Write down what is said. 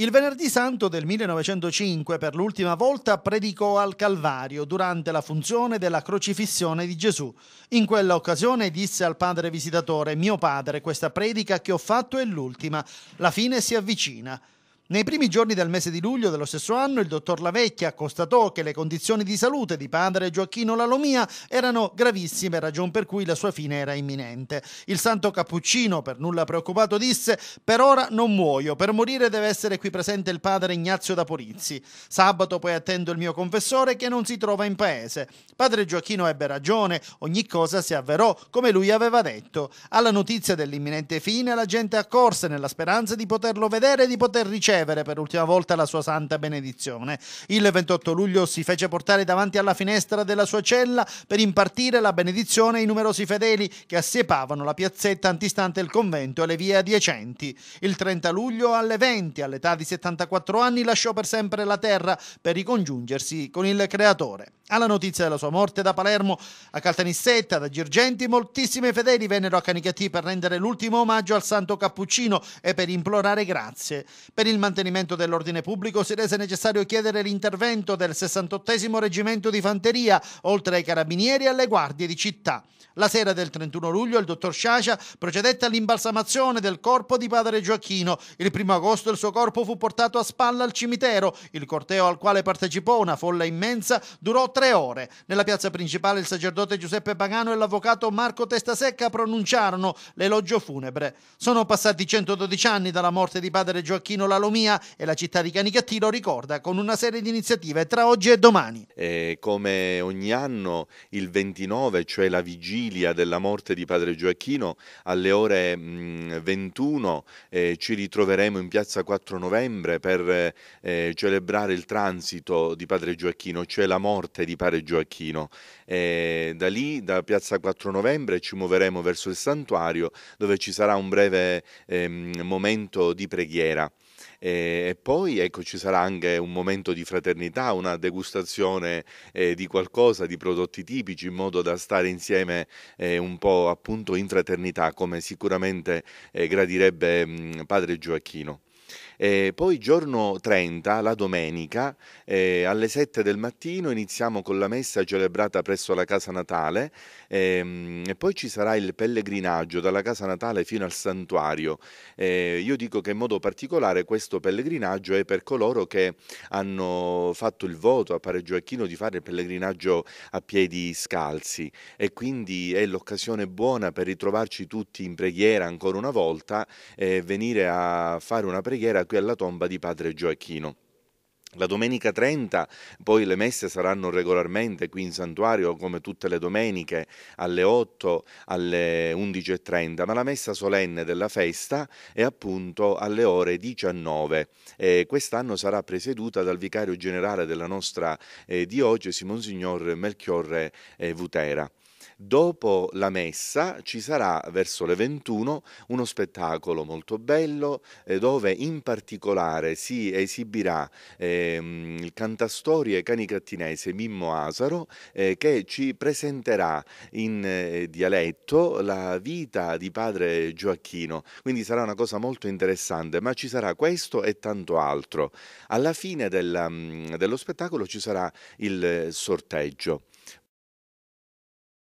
Il venerdì santo del 1905 per l'ultima volta predicò al Calvario durante la funzione della crocifissione di Gesù. In quella occasione disse al padre visitatore, mio padre, questa predica che ho fatto è l'ultima, la fine si avvicina. Nei primi giorni del mese di luglio dello stesso anno il dottor Lavecchia constatò che le condizioni di salute di padre Gioacchino Lalomia erano gravissime, ragion per cui la sua fine era imminente. Il santo cappuccino, per nulla preoccupato, disse «Per ora non muoio, per morire deve essere qui presente il padre Ignazio da Polizzi. Sabato poi attendo il mio confessore che non si trova in paese». Padre Gioacchino ebbe ragione, ogni cosa si avverò, come lui aveva detto. Alla notizia dell'imminente fine la gente accorse nella speranza di poterlo vedere e di poter ricevere ricevere per l'ultima volta la sua santa benedizione. Il 28 luglio si fece portare davanti alla finestra della sua cella per impartire la benedizione ai numerosi fedeli che assiepavano la piazzetta antistante il convento e le vie adiacenti. Il 30 luglio alle 20, all'età di 74 anni, lasciò per sempre la terra per ricongiungersi con il Creatore. Alla notizia della sua morte da Palermo a Caltanissetta, da Girgenti, moltissime fedeli vennero a Canicattì per rendere l'ultimo omaggio al santo Cappuccino e per implorare grazie. Per il mantenimento dell'ordine pubblico si rese necessario chiedere l'intervento del 68 Reggimento di Fanteria, oltre ai carabinieri e alle guardie di città. La sera del 31 luglio il dottor Sciascia procedette all'imbalsamazione del corpo di padre Gioacchino. Il 1 agosto il suo corpo fu portato a spalla al cimitero. Il corteo al quale partecipò una folla immensa durò tre tre ore. Nella piazza principale il sacerdote Giuseppe Pagano e l'avvocato Marco Testasecca pronunciarono l'elogio funebre. Sono passati 112 anni dalla morte di padre Gioacchino Lalomia e la città di Canicattì lo ricorda con una serie di iniziative tra oggi e domani. E come ogni anno il 29, cioè la vigilia della morte di padre Gioacchino, alle ore 21 mm, eh, ci ritroveremo in piazza 4 novembre per eh, celebrare il transito di padre Gioacchino, cioè la morte di di Pareggio Gioacchino. E eh, da lì, da piazza 4 novembre, ci muoveremo verso il santuario dove ci sarà un breve ehm, momento di preghiera. Eh, e poi ecco, ci sarà anche un momento di fraternità, una degustazione eh, di qualcosa, di prodotti tipici, in modo da stare insieme eh, un po' appunto in fraternità, come sicuramente eh, gradirebbe mh, mm, padre Gioacchino. Eh, poi giorno 30, la domenica, eh, alle 7 del mattino iniziamo con la messa celebrata presso la casa natale ehm, e poi ci sarà il pellegrinaggio dalla casa natale fino al santuario. Eh, io dico che in modo particolare questo pellegrinaggio è per coloro che hanno fatto il voto a Pare Gioacchino di fare il pellegrinaggio a piedi scalzi e quindi è l'occasione buona per ritrovarci tutti in preghiera ancora una volta e eh, venire a fare una preghiera qui alla tomba di padre Gioacchino. La domenica 30 poi le messe saranno regolarmente qui in santuario come tutte le domeniche alle 8, alle 11.30, ma la messa solenne della festa è appunto alle ore 19 e quest'anno sarà presieduta dal vicario generale della nostra eh, diocesi, Monsignor Melchiorre eh, Vutera. Dopo la messa ci sarà verso le 21 uno spettacolo molto bello eh, dove in particolare si esibirà ehm, il cantastorie canicattinese Mimmo Asaro eh, che ci presenterà in eh, dialetto la vita di padre Gioacchino. Quindi sarà una cosa molto interessante, ma ci sarà questo e tanto altro. Alla fine della, mm, dello spettacolo ci sarà il eh, sorteggio.